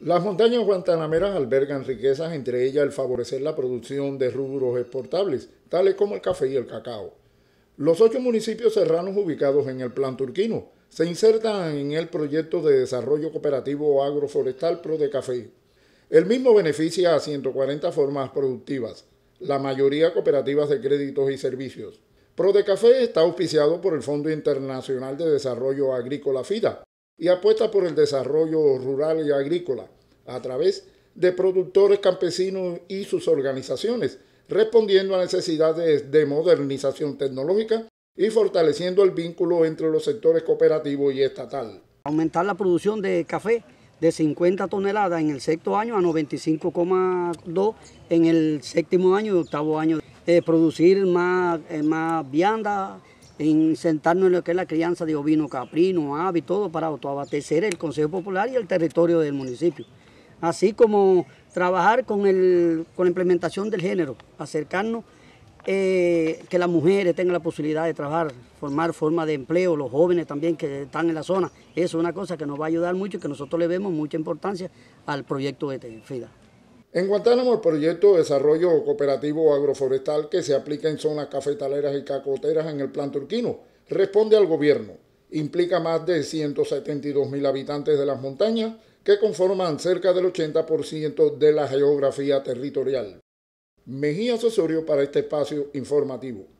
Las montañas guantanameras albergan riquezas, entre ellas el favorecer la producción de rubros exportables, tales como el café y el cacao. Los ocho municipios serranos ubicados en el plan turquino se insertan en el proyecto de desarrollo cooperativo agroforestal Pro El mismo beneficia a 140 formas productivas, la mayoría cooperativas de créditos y servicios. Pro está auspiciado por el Fondo Internacional de Desarrollo Agrícola FIDA, y apuesta por el desarrollo rural y agrícola a través de productores campesinos y sus organizaciones, respondiendo a necesidades de modernización tecnológica y fortaleciendo el vínculo entre los sectores cooperativo y estatal. Aumentar la producción de café de 50 toneladas en el sexto año a 95,2 en el séptimo año y octavo año. Eh, producir más, eh, más vianda, en sentarnos en lo que es la crianza de ovino caprino, ave y todo para autoabastecer el Consejo Popular y el territorio del municipio. Así como trabajar con, la implementación del género, acercarnos, eh, que las mujeres tengan la posibilidad de trabajar, formar forma de empleo, los jóvenes también que están en la zona. Eso es una cosa que nos va a ayudar mucho y que nosotros le vemos mucha importancia al proyecto de FIDA. En Guantánamo, el proyecto de desarrollo cooperativo agroforestal que se aplica en zonas cafetaleras y cacoteras en el plan turquino responde al gobierno. Implica más de 172 mil habitantes de las montañas que conforman cerca del 80% de la geografía territorial. Mejía Asesorio para este espacio informativo.